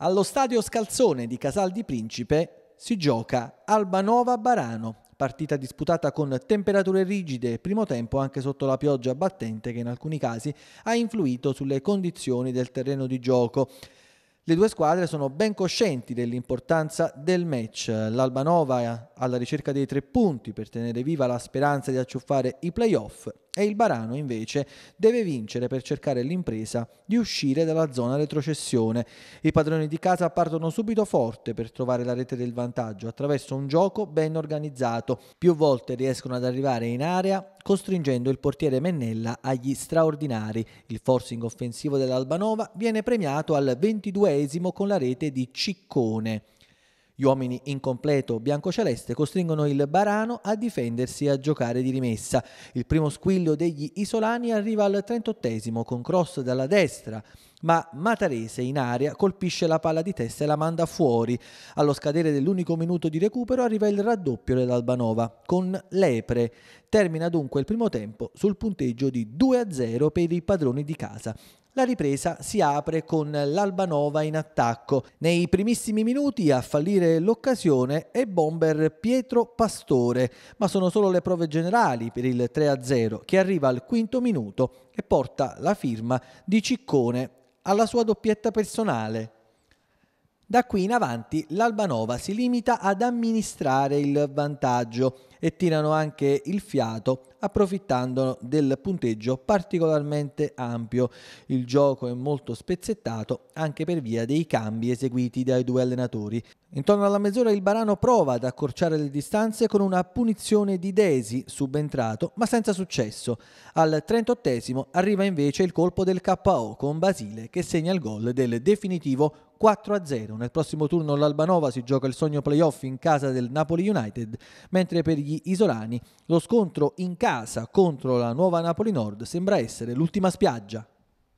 Allo stadio Scalzone di Casal di Principe si gioca Albanova Barano, partita disputata con temperature rigide e primo tempo anche sotto la pioggia battente che in alcuni casi ha influito sulle condizioni del terreno di gioco. Le due squadre sono ben coscienti dell'importanza del match. L'Albanova alla ricerca dei tre punti per tenere viva la speranza di acciuffare i playoff e il Barano invece deve vincere per cercare l'impresa di uscire dalla zona retrocessione. I padroni di casa partono subito forte per trovare la rete del vantaggio attraverso un gioco ben organizzato. Più volte riescono ad arrivare in area costringendo il portiere Mennella agli straordinari. Il forcing offensivo dell'Albanova viene premiato al 22 con la rete di Ciccone. Gli uomini in completo biancoceleste costringono il Barano a difendersi e a giocare di rimessa. Il primo squillo degli isolani arriva al 38 con cross dalla destra, ma Matarese in aria colpisce la palla di testa e la manda fuori. Allo scadere dell'unico minuto di recupero arriva il raddoppio dell'Albanova con Lepre. Termina dunque il primo tempo sul punteggio di 2-0 per i padroni di casa la ripresa si apre con l'Albanova in attacco. Nei primissimi minuti a fallire l'occasione è bomber Pietro Pastore, ma sono solo le prove generali per il 3-0 che arriva al quinto minuto e porta la firma di Ciccone alla sua doppietta personale. Da qui in avanti l'Albanova si limita ad amministrare il vantaggio e tirano anche il fiato approfittando del punteggio particolarmente ampio. Il gioco è molto spezzettato anche per via dei cambi eseguiti dai due allenatori. Intorno alla mezz'ora il Barano prova ad accorciare le distanze con una punizione di Desi subentrato, ma senza successo. Al 38 arriva invece il colpo del KO con Basile che segna il gol del definitivo 4-0. Nel prossimo turno l'Albanova si gioca il sogno playoff in casa del Napoli United, mentre per gli isolani lo scontro in casa casa contro la Nuova Napoli Nord sembra essere l'ultima spiaggia.